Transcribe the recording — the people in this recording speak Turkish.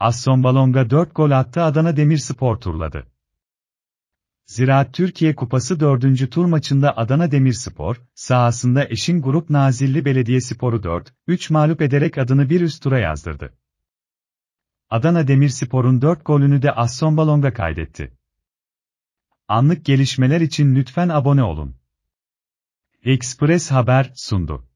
Asson Balonga 4 gol attı Adana Demirspor turladı. Ziraat Türkiye Kupası 4. tur maçında Adana Demirspor, sahasında eşin grup Nazilli Belediyespor'u 4-3 mağlup ederek adını bir üst tura yazdırdı. Adana Demirspor'un 4 golünü de Asson Balonga kaydetti. Anlık gelişmeler için lütfen abone olun. Express Haber sundu.